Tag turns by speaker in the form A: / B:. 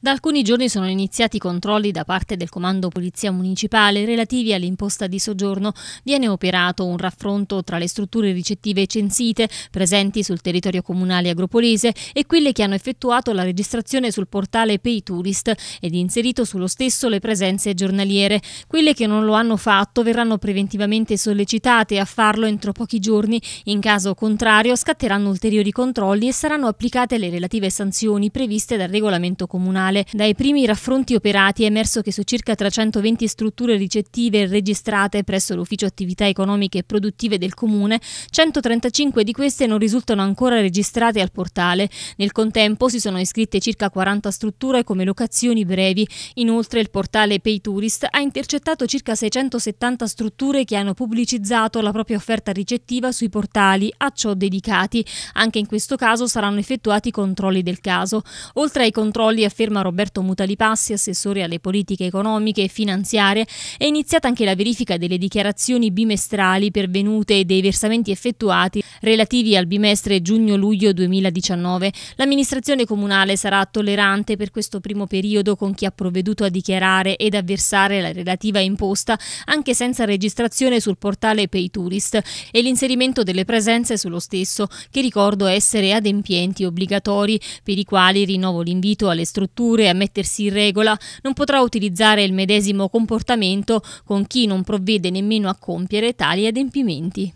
A: Da alcuni giorni sono iniziati i controlli da parte del Comando Polizia Municipale relativi all'imposta di soggiorno. Viene operato un raffronto tra le strutture ricettive censite presenti sul territorio comunale agropolese e quelle che hanno effettuato la registrazione sul portale PayTourist ed inserito sullo stesso le presenze giornaliere. Quelle che non lo hanno fatto verranno preventivamente sollecitate a farlo entro pochi giorni. In caso contrario scatteranno ulteriori controlli e saranno applicate le relative sanzioni previste dal regolamento comunale regionale. Dai primi raffronti operati è emerso che su circa 320 strutture ricettive registrate presso l'Ufficio Attività Economiche e Produttive del Comune, 135 di queste non risultano ancora registrate al portale. Nel contempo si sono iscritte circa 40 strutture come locazioni brevi. Inoltre il portale PayTourist ha intercettato circa 670 strutture che hanno pubblicizzato la propria offerta ricettiva sui portali a ciò dedicati. Anche in questo caso saranno effettuati controlli del caso. Oltre ai controlli, afferma firma Roberto Mutalipassi, assessore alle politiche economiche e finanziarie, è iniziata anche la verifica delle dichiarazioni bimestrali pervenute e dei versamenti effettuati relativi al bimestre giugno-luglio 2019. L'amministrazione comunale sarà tollerante per questo primo periodo con chi ha provveduto a dichiarare ed a versare la relativa imposta anche senza registrazione sul portale PayTourist e l'inserimento delle presenze sullo stesso, che ricordo essere adempienti obbligatori, per i quali rinnovo l'invito alle strutture procedure a mettersi in regola, non potrà utilizzare il medesimo comportamento con chi non provvede nemmeno a compiere tali adempimenti.